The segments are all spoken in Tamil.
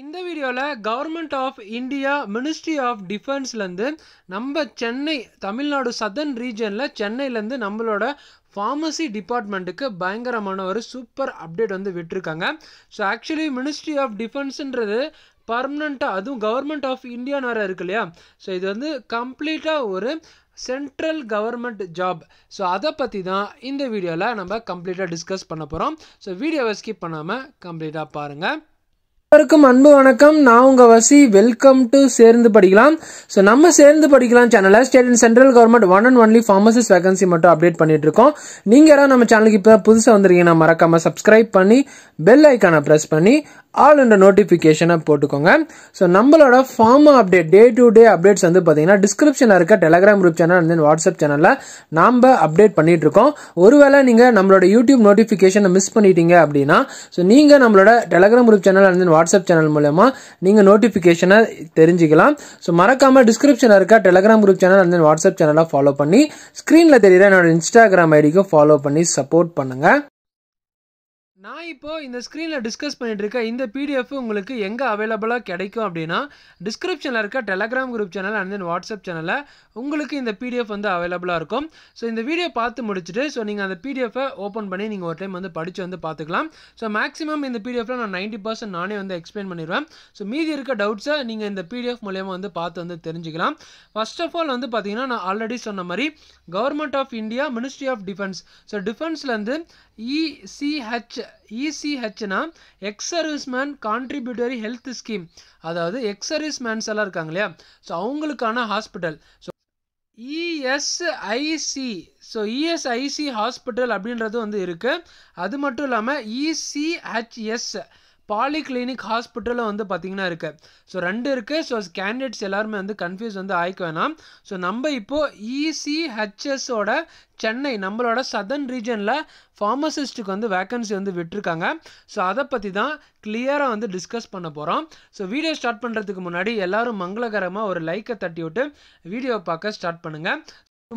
இந்த வீடியோவில் government of India ministry of டிஃபென்ஸ்லேருந்து நம்ம சென்னை தமிழ்நாடு சதர்ன் ரீஜனில் சென்னையிலேருந்து நம்மளோட ஃபார்மசி டிபார்ட்மெண்ட்டுக்கு பயங்கரமான ஒரு சூப்பர் அப்டேட் வந்து விட்டுருக்காங்க ஸோ ஆக்சுவலி மினிஸ்ட்ரி ஆஃப் டிஃபென்ஸுன்றது பர்மனண்ட்டாக அதுவும் கவர்மெண்ட் ஆஃப் இந்தியான்னு வேறு இருக்கு இல்லையா ஸோ இது வந்து கம்ப்ளீட்டாக ஒரு சென்ட்ரல் கவர்மெண்ட் ஜாப் ஸோ அதை பற்றி தான் இந்த வீடியோவில் நம்ம கம்ப்ளீட்டாக டிஸ்கஸ் பண்ண போகிறோம் ஸோ வீடியோவை ஸ்கிப் பண்ணாமல் கம்ப்ளீட்டாக பாருங்கள் அனைவருக்கும் அன்பு வணக்கம் நான் உங்க வசி வெல்கம் டு சேர்ந்து படிக்கலாம் ஸோ நம்ம சேர்ந்து படிக்கலாம் சேனலை state and central government one and only pharmacist vacancy மட்டும் அப்டேட் பண்ணிட்டு இருக்கோம் நீங்க யாராவது நம்ம சேனலுக்கு இப்போ புதுசாக வந்திருக்கீங்கன்னா மறக்காம சப்ஸ்கிரைப் பண்ணி பெல் ஐக்கானை ப்ரெஸ் பண்ணி ஆல் என்ற நோட்டிஃபிகேஷனை போட்டுக்கோங்க ஸோ நம்மளோட form update day to day updates வந்து பார்த்தீங்கன்னா டிஸ்கிரிப்ஷனில் இருக்க Telegram group channel and then WhatsApp சேனலில் நாம் அப்டேட் பண்ணிட்டு இருக்கோம் ஒருவேளை நீங்கள் நம்மளோட யூடியூப் நோட்டிஃபிகேஷனை மிஸ் பண்ணிட்டீங்க அப்படின்னா ஸோ நீங்கள் நம்மளோட Telegram group channel and then WhatsApp channel மூலயமா நீங்கள் நோட்டிஃபிகேஷனை தெரிஞ்சுக்கலாம் ஸோ மறக்காமல் டிஸ்கிரிப்ஷனில் இருக்க Telegram group channel and then WhatsApp சேனலை ஃபாலோ பண்ணி ஸ்க்ரீனில் தெரியுற என்னோட இன்ஸ்டாகிராம் ஐடிக்கும் ஃபாலோ பண்ணி சப்போர்ட் பண்ணுங்கள் நான் இப்போது இந்த ஸ்க்ரீனில் டிஸ்கஸ் பண்ணிகிட்டு இருக்க இந்த பிடிஎஃப் உங்களுக்கு எங்கே அவைலபிளாக கிடைக்கும் அப்படின்னா டிஸ்கிரிப்ஷனில் இருக்க Telegram group channel and then WhatsApp சேனலில் உங்களுக்கு இந்த பிடிஎஃப் வந்து அவைலபிளாக இருக்கும் ஸோ இந்த வீடியோ பார்த்து முடிச்சுட்டு ஸோ நீங்கள் அந்த பிடிஎஃபை ஓப்பன் பண்ணி நீங்கள் ஒரு டைம் வந்து படித்து வந்து பார்த்துக்கலாம் ஸோ மேக்ஸிமம் இந்த பிடிஎஃப்பில் நான் நைன்ட்டி பர்சன்ட் நானே வந்து எக்ஸ்பிளைன் பண்ணிடுவேன் ஸோ மீதி இருக்க டவுட்ஸை நீங்கள் இந்த பிடிஎஃப் மூலயமா வந்து பார்த்து வந்து தெரிஞ்சுக்கலாம் ஃபஸ்ட் ஆஃப் ஆல் வந்து பார்த்தீங்கன்னா நான் ஆல்ரெடி சொன்ன மாதிரி government of India ministry of defence so டிஃபென்ஸ்லேருந்து இசிஹெச் இசிஹெச்னா எக்ஸ் கான்ட்ரிபியூட்டரி ஹெல்த் ஸ்கீம் அதாவது எக்ஸ் எல்லாம் இருக்காங்க இல்லையா ஸோ அவங்களுக்கான hospital so ESIC so ESIC hospital அப்படின்றது வந்து இருக்குது அது மட்டும் இல்லாமல் இசிஹெச்எஸ் பாலிகிளினிக் ஹாஸ்பிட்டலும் வந்து பார்த்திங்கன்னா இருக்குது ஸோ ரெண்டு இருக்குது ஸோ கேண்டிடேட்ஸ் எல்லாருமே வந்து கன்ஃபியூஸ் வந்து ஆயிக்க வேணாம் ஸோ நம்ம இப்போது இசிஹெச்எஸோட e சென்னை நம்மளோட சதர்ன் ரீஜனில் ஃபார்மசிஸ்ட்டுக்கு வந்து வேக்கன்சி வந்து விட்டுருக்காங்க ஸோ அதை பற்றி தான் கிளியராக வந்து டிஸ்கஸ் பண்ண போகிறோம் ஸோ வீடியோ ஸ்டார்ட் பண்ணுறதுக்கு முன்னாடி எல்லோரும் மங்களகரமாக ஒரு லைக்கை தட்டி விட்டு வீடியோ பார்க்க ஸ்டார்ட் பண்ணுங்கள்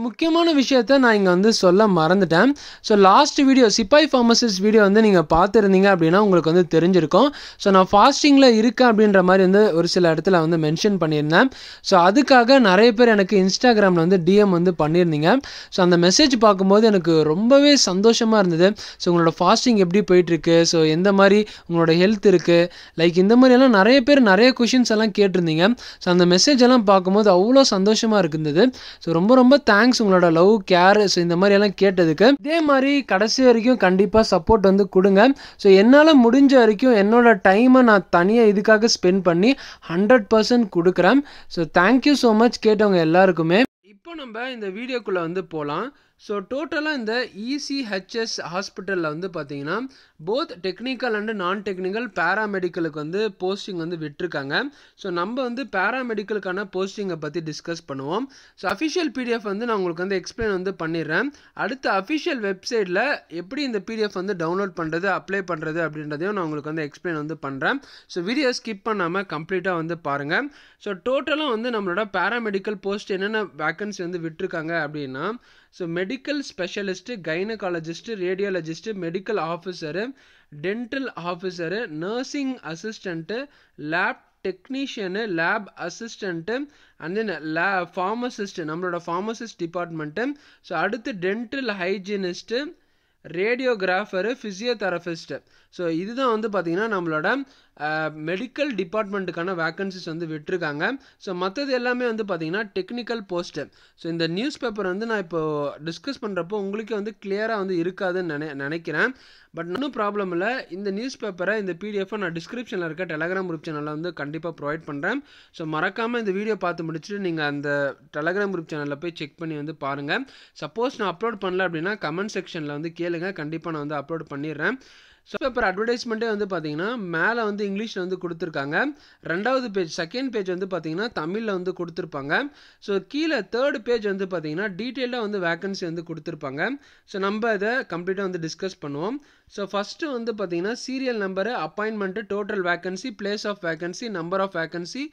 முக்கியமான விஷயத்த நான் இங்கே வந்து சொல்ல மறந்துட்டேன் ஸோ லாஸ்ட் வீடியோ சிப்பாய் ஃபார்மசிஸ்ட் வீடியோ வந்து நீங்கள் பார்த்துருந்தீங்க அப்படின்னா உங்களுக்கு வந்து தெரிஞ்சிருக்கும் ஸோ நான் ஃபாஸ்டிங்கில் இருக்கேன் அப்படின்ற மாதிரி வந்து ஒரு சில இடத்துல வந்து மென்ஷன் பண்ணியிருந்தேன் ஸோ அதுக்காக நிறைய பேர் எனக்கு இன்ஸ்டாகிராமில் வந்து டிஎம் வந்து பண்ணியிருந்தீங்க ஸோ அந்த மெசேஜ் பார்க்கும்போது எனக்கு ரொம்பவே சந்தோஷமாக இருந்தது ஸோ உங்களோட ஃபாஸ்டிங் எப்படி போயிட்டுருக்கு ஸோ எந்த மாதிரி உங்களோட ஹெல்த் இருக்குது லைக் இந்த மாதிரியெல்லாம் நிறைய பேர் நிறைய கொஷின்ஸ் எல்லாம் கேட்டிருந்தீங்க ஸோ அந்த மெசேஜ் எல்லாம் பார்க்கும்போது அவ்வளோ சந்தோஷமாக இருந்தது ஸோ ரொம்ப ரொம்ப தேங்க்ஸ் தேங்க்ஸ் உங்களோட லவ் கேர் இந்த மாதிரி எல்லாம் கேட்டதுக்கு இதே மாதிரி கடைசி வரைக்கும் கண்டிப்பாக சப்போர்ட் வந்து கொடுங்க ஸோ என்னால் முடிஞ்ச வரைக்கும் என்னோட டைமை நான் தனியாக இதுக்காக ஸ்பெண்ட் பண்ணி ஹண்ட்ரட் பர்சன்ட் கொடுக்குறேன் ஸோ தேங்க்யூ ஸோ மச் கேட்டவங்க எல்லாருக்குமே இப்போ நம்ம இந்த வீடியோக்குள்ளே வந்து போகலாம் ஸோ டோட்டலாக இந்த இசிஹெச்எஸ் e ஹாஸ்பிட்டலில் வந்து பார்த்தீங்கன்னா both technical and non technical பேராமெடிக்கலுக்கு வந்து போஸ்டிங் வந்து விட்டுருக்காங்க ஸோ நம்ம வந்து பேராமெடிக்கலுக்கான போஸ்டிங்கை பற்றி டிஸ்கஸ் பண்ணுவோம் ஸோ அஃபிஷியல் பிடிஎஃப் வந்து நான் உங்களுக்கு வந்து எக்ஸ்பிளைன் வந்து பண்ணிடுறேன் அடுத்த அஃபிஷியல் வெப்சைட்டில் எப்படி இந்த பிடிஎஃப் வந்து டவுன்லோட் பண்ணுறது அப்ளை பண்ணுறது அப்படின்றதையும் நான் உங்களுக்கு வந்து எக்ஸ்பிளைன் வந்து பண்ணுறேன் ஸோ வீடியோ ஸ்கிப் பண்ணாமல் கம்ப்ளீட்டாக வந்து பாருங்கள் ஸோ டோட்டலாக வந்து நம்மளோட பேராமெடிக்கல் போஸ்ட் என்னென்ன வேக்கன்சி வந்து விட்டுருக்காங்க அப்படின்னா so medical specialist gynaecologist radiologist medical officer dental officer nursing assistant lab technician lab assistant and then lay pharmacist நம்மளோட ஃபார்மசிஸ்ட் டிபார்ட்மெண்ட்டு ஸோ அடுத்து dental hygienist radiographer physiotherapist so இதுதான் வந்து பார்த்திங்கன்னா நம்மளோட மெடிக்கல் டிபார்ட்மெண்ட்டுக்கான வேக்கன்சிஸ் வந்து விட்டுருக்காங்க ஸோ மற்றது எல்லாமே வந்து பார்த்திங்கன்னா டெக்னிக்கல் போஸ்ட்டு ஸோ இந்த நியூஸ் பேப்பர் வந்து நான் இப்போது டிஸ்கஸ் பண்ணுறப்போ உங்களுக்கே வந்து கிளியராக வந்து இருக்காதுன்னு நினை நினைக்கிறேன் பட் இன்னும் ப்ராப்ளம் இல்லை இந்த நியூஸ் பேப்பரை இந்த பிடிஎஃப்பை நான் டிஸ்கிரிப்ஷனில் இருக்க டெலகிராம் குரூப் சேனலில் வந்து கண்டிப்பாக ப்ரொவைட் பண்ணுறேன் ஸோ மறக்காமல் இந்த வீடியோ பார்த்து முடிச்சுட்டு நீங்கள் அந்த டெலகிராம் குரூப் சேனலில் போய் செக் பண்ணி வந்து பாருங்கள் சப்போஸ் நான் அப்லோட் பண்ணல அப்படின்னா கமெண்ட் செக்ஷனில் வந்து கேளுங்க கண்டிப்பாக நான் வந்து அப்லோட் பண்ணிடுறேன் ஸோ இப்போ அட்வர்டைஸ்மெண்ட்டே வந்து பார்த்தீங்கன்னா மேலே வந்து இங்கிலீஷில் வந்து கொடுத்துருக்காங்க ரெண்டாவது பேஜ் செகண்ட் பேஜ் வந்து பார்த்தீங்கன்னா தமிழில் வந்து கொடுத்துருப்பாங்க ஸோ கீழே தேர்டு பேஜ் வந்து பார்த்தீங்கன்னா டீட்டெயிலாக வந்து வேக்கன்சி வந்து கொடுத்துருப்பாங்க ஸோ நம்ம இதை கம்ப்ளீட்டாக வந்து டிஸ்கஸ் பண்ணுவோம் ஸோ ஃபஸ்ட்டு வந்து பார்த்தீங்கன்னா serial number appointment total vacancy place of vacancy number of vacancy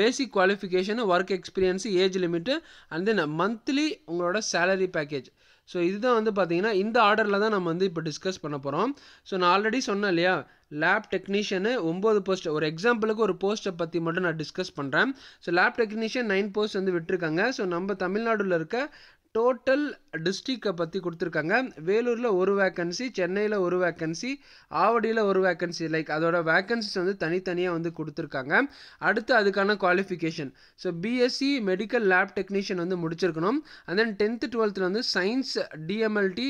basic qualification work experience age limit and then monthly உங்களோட சேலரி பேக்கேஜ் ஸோ இதுதான் வந்து பார்த்தீங்கன்னா இந்த ஆர்டரில் தான் நம்ம வந்து இப்போ டிஸ்கஸ் பண்ண போகிறோம் ஸோ நான் ஆல்ரெடி சொன்னேன் இல்லையா லேப் டெக்னீஷியனு ஒம்பது போஸ்ட் ஒரு எக்ஸாம்பிளுக்கு ஒரு போஸ்ட்டை பற்றி மட்டும் நான் டிஸ்கஸ் பண்ணுறேன் so lab technician nine post வந்து விட்டுருக்காங்க ஸோ நம்ம தமிழ்நாடுல இருக்க டோட்டல் டிஸ்ட்ரிக்டை பற்றி கொடுத்துருக்காங்க வேலூரில் ஒரு வேக்கன்சி சென்னையில் ஒரு வேக்கன்சி ஆவடியில் ஒரு வேக்கன்சி லைக் அதோட வேக்கன்சிஸ் வந்து தனித்தனியாக வந்து கொடுத்துருக்காங்க அடுத்து அதுக்கான qualification so BSc medical lab technician வந்து முடிச்சிருக்கணும் அண்ட் தென் டென்த்து டுவெல்த்தில் வந்து சயின்ஸ் டிஎம்எல்டி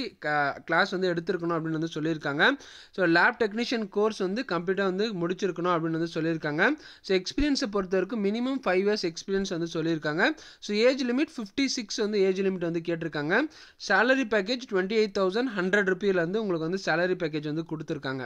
கிளாஸ் வந்து எடுத்திருக்கணும் அப்படின்னு வந்து சொல்லியிருக்காங்க ஸோ லேப் டெக்னீஷியன் கோர்ஸ் வந்து கம்ப்ளீட்டாக வந்து முடிச்சிருக்கணும் அப்படின்னு வந்து சொல்லியிருக்காங்க ஸோ எக்ஸ்பீரியன்ஸை பொறுத்த வரைக்கும் மினிமம் ஃபைவ் இயர்ஸ் எக்ஸ்பீரியன்ஸ் வந்து சொல்லியிருக்காங்க so age limit fifty six வந்து ஏஜ் லிமிட் வந்து வந்து கேட்டிருக்காங்க salary package twenty eight thousand hundred ருபீலேருந்து உங்களுக்கு வந்து சேலரி பேக்கேஜ் வந்து கொடுத்துருக்காங்க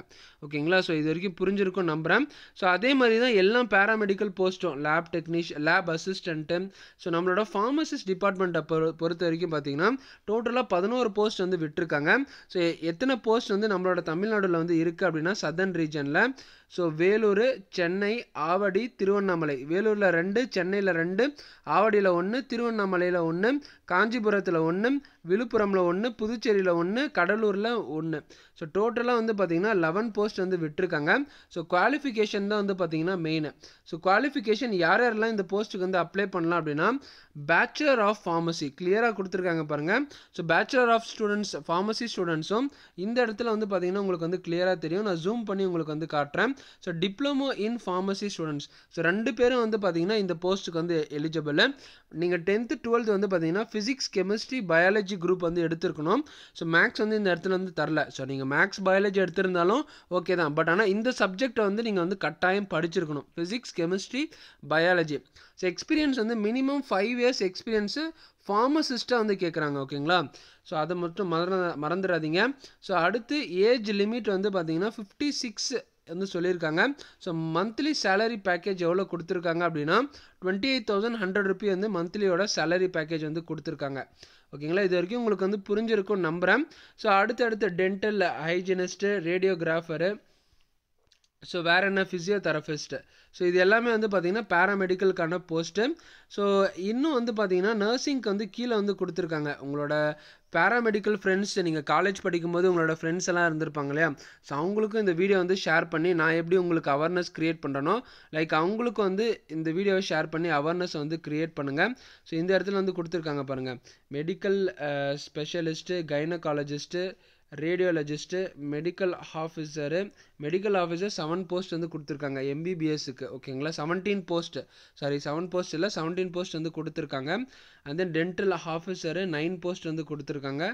ஓகேங்களா ஸோ இது வரைக்கும் புரிஞ்சிருக்கும் நம்புகிறேன் ஸோ அதே மாதிரி தான் எல்லா பேராமெடிக்கல் போஸ்ட்டும் lab technician lab assistant so நம்மளோட ஃபார்மசிஸ்ட் டிபார்ட்மெண்ட்டை பொறுத்த வரைக்கும் பார்த்தீங்கன்னா டோட்டலாக பதினோரு போஸ்ட் வந்து விட்டுருக்காங்க ஸோ எத்தனை போஸ்ட் வந்து நம்மளோட தமிழ்நாட்டில் வந்து இருக்குது அப்படின்னா சதர்ன் ரீஜனில் ஸோ வேலூர் சென்னை ஆவடி திருவண்ணாமலை வேலூரில் ரெண்டு சென்னையில் ரெண்டு ஆவடியில் ஒன்று திருவண்ணாமலையில் ஒன்று காஞ்சிபுரத்தில் ஒன்று விழுப்புரமில் ஒன்று புதுச்சேரியில் ஒன்று கடலூரில் ஒன்று ஸோ டோட்டலாக வந்து பார்த்தீங்கன்னா லெவன் போஸ்ட் வந்து விட்டுருக்காங்க ஸோ குவாலிஃபிகேஷன் தான் வந்து பார்த்தீங்கன்னா மெயின் ஸோ குவாலிஃபிகேஷன் யார் யாரெல்லாம் இந்த போஸ்ட்டுக்கு வந்து அப்ளை பண்ணலாம் அப்படின்னா பேச்சுலர் ஆஃப் ஃபார்மசி கிளியராக கொடுத்துருக்காங்க பாருங்கள் so bachelor of students pharmacy ஸ்டூடெண்ட்ஸும் இந்த இடத்துல வந்து பார்த்தீங்கன்னா உங்களுக்கு வந்து கிளியராக தெரியும் நான் ஜூம் பண்ணி உங்களுக்கு வந்து காட்டுறேன் so diploma in pharmacy students so ரெண்டு பேரும் வந்து பார்த்தீங்கன்னா இந்த போஸ்ட்டுக்கு வந்து எலிஜிபிள் நீங்கள் டென்த்து டுவெல்த் வந்து பார்த்தீங்கன்னா ஃபிசிக்ஸ் கெமிஸ்ட்ரி பயாலஜி குரூப் வந்து எடுத்துருக்கணும் ஸோ மேக்ஸ் வந்து இந்த இடத்துல வந்து தரல ஸோ நீங்கள் நீங்கள் மேக்ஸ் பயாலஜி எடுத்திருந்தாலும் ஓகே தான் பட் ஆனால் இந்த சப்ஜெக்டை வந்து நீங்கள் வந்து கட்டாயம் படிச்சிருக்கணும் physics chemistry biology so experience வந்து மினிமம் ஃபைவ் இயர்ஸ் எக்ஸ்பீரியன்ஸு ஃபார்மசிஸ்ட்டாக வந்து கேட்குறாங்க ஓகேங்களா ஸோ அதை மட்டும் மறந்து மறந்துடாதீங்க ஸோ அடுத்து ஏஜ் லிமிட் வந்து பார்த்தீங்கன்னா ஃபிஃப்டி சிக்ஸ் வந்து சொல்லியிருக்காங்க ஸோ மந்த்லி சேலரி பேக்கேஜ் எவ்வளோ கொடுத்துருக்காங்க அப்படின்னா twenty eight thousand hundred rupee வந்து மந்த்லியோட சேலரி பேக்கேஜ் வந்து கொடுத்துருக்காங்க ஓகேங்களா இது வரைக்கும் உங்களுக்கு வந்து புரிஞ்சிருக்கும் நம்புகிறேன் ஸோ அடுத்தடுத்த டென்டல் ஹைஜினிஸ்ட்டு ரேடியோகிராஃபரு ஸோ வேறு என்ன ஃபிசியோதெரபிஸ்ட்டு ஸோ இது எல்லாமே வந்து பார்த்திங்கன்னா பேராமெடிக்கலுக்கான போஸ்ட்டு ஸோ இன்னும் வந்து பார்த்திங்கன்னா நர்சிங்க்கு வந்து கீழே வந்து கொடுத்துருக்காங்க உங்களோட பேராமெடிக்கல் ஃப்ரெண்ட்ஸ் நீங்கள் காலேஜ் படிக்கும்போது உங்களோட ஃப்ரெண்ட்ஸ் எல்லாம் இருந்திருப்பாங்க இல்லையா ஸோ அவங்களுக்கும் இந்த வீடியோ வந்து ஷேர் பண்ணி நான் எப்படி உங்களுக்கு அவேர்னஸ் க்ரியேட் பண்ணுறனோ லைக் அவங்களுக்கும் வந்து இந்த வீடியோவை ஷேர் பண்ணி அவேர்னஸ் வந்து க்ரியேட் பண்ணுங்கள் ஸோ இந்த இடத்துல வந்து கொடுத்துருக்காங்க பாருங்கள் medical specialist gynaecologist radiologist medical officer medical officer seven post வந்து கொடுத்துருக்காங்க எம்பிபிஎஸ்க்கு ஓகேங்களா seventeen post sorry seven post இல்லை செவன்டீன் போஸ்ட் வந்து கொடுத்துருக்காங்க and then dental officer nine post வந்து கொடுத்துருக்காங்க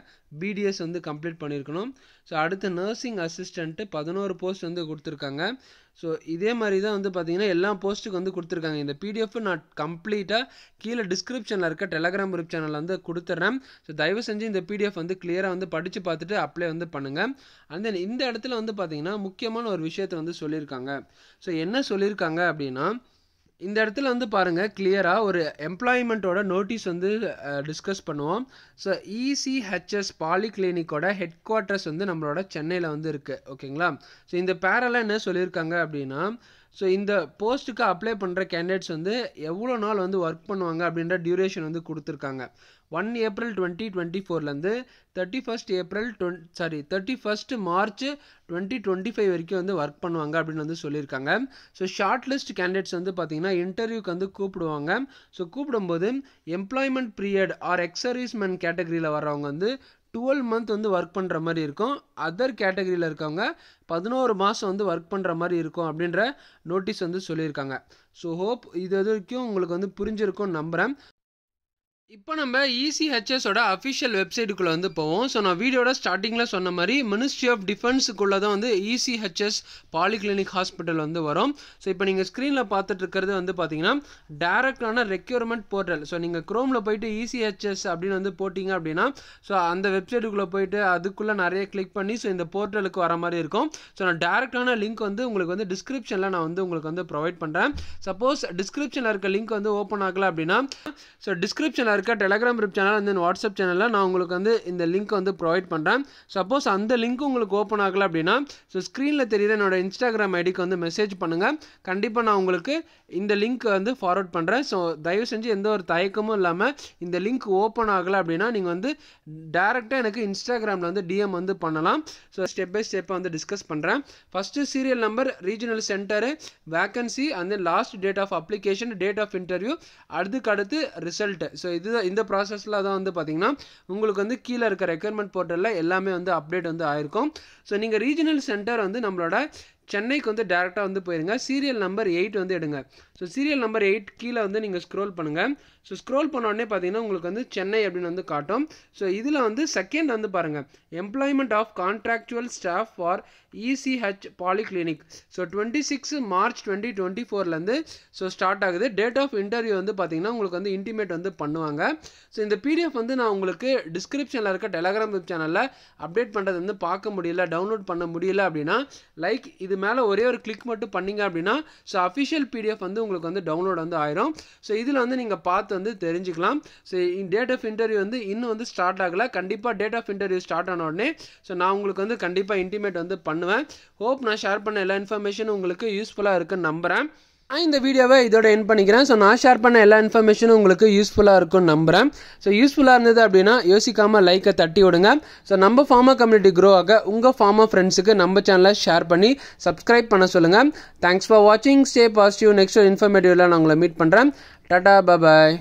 பிடிஎஸ் வந்து கம்ப்ளீட் பண்ணியிருக்கணும் ஸோ அடுத்து நர்சிங் அசிஸ்டண்ட்டு பதினோரு போஸ்ட் வந்து கொடுத்துருக்காங்க ஸோ இதே மாதிரி தான் வந்து பார்த்தீங்கன்னா எல்லா போஸ்ட்டுக்கு வந்து கொடுத்துருக்காங்க இந்த பிடிஎஃப் நான் கம்ப்ளீட்டாக கீழே டிஸ்கிரிப்ஷனில் இருக்க டெலகிராம் குரூப் சேனலில் வந்து கொடுத்துட்றேன் ஸோ தயவு செஞ்சு இந்த பிடிஎஃப் வந்து கிளியராக வந்து படித்து பார்த்துட்டு அப்ளை வந்து பண்ணுங்கள் அண்ட் தென் இந்த இடத்துல வந்து பார்த்தீங்கன்னா முக்கிய முக்கியமான ஒரு விஷயத்தை வந்து சொல்லியிருக்காங்க ஸோ என்ன சொல்லியிருக்காங்க அப்படின்னா இந்த இடத்துல வந்து பாருங்கள் கிளியராக ஒரு எம்ப்ளாய்மெண்ட்டோட நோட்டீஸ் வந்து டிஸ்கஸ் பண்ணுவோம் ஸோ இசிஹெச்எஸ் பாலி கிளினிக்கோட ஹெட் குவார்ட்டர்ஸ் வந்து நம்மளோட சென்னையில் வந்து இருக்குது ஓகேங்களா ஸோ இந்த பேரெல்லாம் என்ன சொல்லியிருக்காங்க அப்படின்னா ஸோ இந்த போஸ்ட்டுக்கு அப்ளை பண்ணுற கேண்டிடேட்ஸ் வந்து எவ்வளோ நாள் வந்து ஒர்க் பண்ணுவாங்க அப்படின்ற டியூரேஷன் வந்து கொடுத்துருக்காங்க ஒன் ஏப்ரல் டுவெண்ட்டி டுவெண்ட்டி ஃபோர்லேருந்து thirty first April twenty sorry thirty first March twenty twenty five வரைக்கும் வந்து ஒர்க் பண்ணுவாங்க அப்படின்னு வந்து சொல்லியிருக்காங்க ஸோ ஷார்ட் லிஸ்ட் கேண்டிடேட்ஸ் வந்து பார்த்திங்கன்னா இன்டர்வியூக்கு வந்து கூப்பிடுவாங்க ஸோ கூப்பிடும்போது எம்ப்ளாய்மெண்ட் பீரியட் ஆர் எக்ஸர்வீஸ்மென் கேட்டகரியில் வர்றவங்க வந்து டுவெல் மந்த் வந்து ஒர்க் பண்ணுற மாதிரி இருக்கும் அதர் கேட்டகரியில் இருக்கவங்க பதினோரு மாதம் வந்து ஒர்க் பண்ணுற மாதிரி இருக்கும் அப்படின்ற நோட்டீஸ் வந்து சொல்லியிருக்காங்க ஸோ ஹோப் இது வரைக்கும் உங்களுக்கு வந்து புரிஞ்சிருக்கும்னு நம்புகிறேன் இப்போ நம்ம இசிஹெச்எஸோட அஃபிஷியல் வெப்சைட்டுக்குள்ளே வந்து போவோம் ஸோ நான் வீடியோட ஸ்டார்டிங்கில் சொன்ன மாதிரி மினிஸ்ட்ரி ஆஃப் டிஃபென்ஸுக்குள்ளே தான் வந்து இசிஹெச்எஸ் பாலிகிளினிக் ஹாஸ்பிட்டல் வந்து வரும் ஸோ இப்போ நீங்கள் ஸ்க்ரீனில் பார்த்துட்டு இருக்கிறது வந்து பார்த்தீங்கன்னா டேரக்டான ரெக்யூர்மெண்ட் போர்ட்டல் ஸோ நீங்கள் க்ரோமில் போயிட்டு இசிஹெச்எஸ் e அப்படின்னு வந்து போட்டிங்க அப்படின்னா ஸோ அந்த வெப்சைட்டுக்குள்ளே போயிட்டு அதுக்குள்ளே நிறைய கிளிக் பண்ணி ஸோ இந்த போர்ட்டலுக்கு வர மாதிரி இருக்கும் ஸோ நான் டேரக்டான லிங்க் வந்து உங்களுக்கு வந்து டிஸ்கிரிப்ஷனில் நான் வந்து உங்களுக்கு வந்து ப்ரொவைட் பண்ணுறேன் சப்போஸ் டிஸ்கிரிப்ஷனில் இருக்க லிங்க் வந்து ஓப்பன் ஆகலை அப்படின்னா ஸோ டிஸ்கிரிப்ஷனில் இருக்க Telegram group channel and then WhatsApp சேனலில் நான் உங்களுக்கு வந்து இந்த லிங்க் வந்து ப்ரொவைட் பண்ணுறேன் சப்போஸ் அந்த லிங்க் உங்களுக்கு ஓப்பன் ஆகலை அப்படின்னா ஸோ ஸ்க்ரீனில் தெரியுது என்னோட இன்ஸ்டாகிராம் ஐடிக்கு வந்து மெசேஜ் பண்ணுங்கள் கண்டிப்பாக நான் உங்களுக்கு இந்த லிங்க் வந்து ஃபார்வர்ட் பண்ணுறேன் ஸோ தயவு செஞ்சு எந்த ஒரு தயக்கமும் இல்லாமல் இந்த லிங்க் ஓப்பன் ஆகலை அப்படின்னா நீங்கள் வந்து டேரெக்டாக எனக்கு இன்ஸ்டாகிராமில் வந்து டிஎம் வந்து பண்ணலாம் ஸோ ஸ்டெப் பை ஸ்டெப்பை வந்து டிஸ்கஸ் பண்ணுறேன் first serial number regional centre vacancy and then last date of application date of interview அதுக்கு அடுத்து ரிசல்ட்டு ஸோ இது இந்த ப்ராசஸில் தான் வந்து பார்த்தீங்கன்னா உங்களுக்கு வந்து கீழே இருக்க ரெக்யர்மெண்ட் போர்ட்டலில் எல்லாமே வந்து அப்டேட் வந்து ஆயிருக்கும் ஸோ நீங்கள் ரீஜனல் சென்டர் வந்து நம்மளோட சென்னைக்கு வந்து டேரெக்டாக வந்து போயிருங்க சீரியல் நம்பர் எயிட் வந்து எடுங்க ஸோ சீரியல் நம்பர் எயிட் கீழே வந்து நீங்கள் ஸ்க்ரோல் பண்ணுங்கள் ஸோ ஸ்க்ரோல் பண்ணோடனே பார்த்தீங்கன்னா உங்களுக்கு வந்து சென்னை அப்படின்னு வந்து காட்டும் ஸோ இதில் வந்து செகண்ட் வந்து பாருங்கள் employment of contractual staff for ECH polyclinic so twenty six March twenty twenty ஃபோர்லேருந்து ஸோ ஸ்டார்ட் ஆகுது டேட் ஆஃப் இன்டர்வியூ வந்து பார்த்திங்கன்னா உங்களுக்கு வந்து இன்டிமேட் வந்து பண்ணுவாங்க ஸோ இந்த பிடிஎஃப் வந்து நான் உங்களுக்கு டிஸ்கிரிப்ஷனில் இருக்க டெலகிராம் சேனலில் அப்டேட் பண்ணுறது வந்து பார்க்க முடியல டவுன்லோட் பண்ண முடியல அப்படின்னா லைக் இது மேலே ஒரே ஒரு கிளிக் மட்டும் பண்ணிங்க அப்படின்னா ஸோ அஃபிஷியல் பிடிஎஃப் வந்து உங்களுக்கு வந்து டவுன்லோட் வந்து ஆயிரும் ஸோ இதில் வந்து நீங்கள் பார்த்து வந்து தெரிஞ்சுக்கலாம் ஸோ டேட் ஆஃப் இன்டர்வியூ வந்து இன்னும் வந்து ஸ்டார்ட் ஆகலை கண்டிப்பாக டேட் ஆஃப் இன்டர்வியூ ஸ்டார்ட் ஆன உடனே ஸோ நான் உங்களுக்கு வந்து கண்டிப்பாக இன்டிமேட் வந்து பண்ண பண்ணுவேன் ஹோப் நான் ஷேர் பண்ண எல்லா இன்ஃபர்மேஷனும் உங்களுக்கு யூஸ்ஃபுல்லாக இருக்குன்னு நம்புகிறேன் நான் இந்த வீடியோவை இதோட என் பண்ணிக்கிறேன் ஸோ நான் ஷேர் பண்ண எல்லா இன்ஃபர்மேஷனும் உங்களுக்கு யூஸ்ஃபுல்லாக இருக்கும்னு நம்புகிறேன் ஸோ யூஸ்ஃபுல்லாக இருந்தது அப்படின்னா யோசிக்காமல் லைக்கை தட்டி விடுங்க ஸோ நம்ம ஃபார்மா கம்யூனிட்டி க்ரோ ஆக உங்கள் ஃபார்மா ஃப்ரெண்ட்ஸுக்கு நம்ம சேனலை ஷேர் பண்ணி சப்ஸ்கிரைப் பண்ண சொல்லுங்கள் தேங்க்ஸ் ஃபார் வாட்சிங் ஸ்டே பாசிட்டிவ் நெக்ஸ்ட் இன்ஃபர்மேட்டிவ்லாம் நான் உங்களை மீட் பண்ணுறேன் டாடா பாய்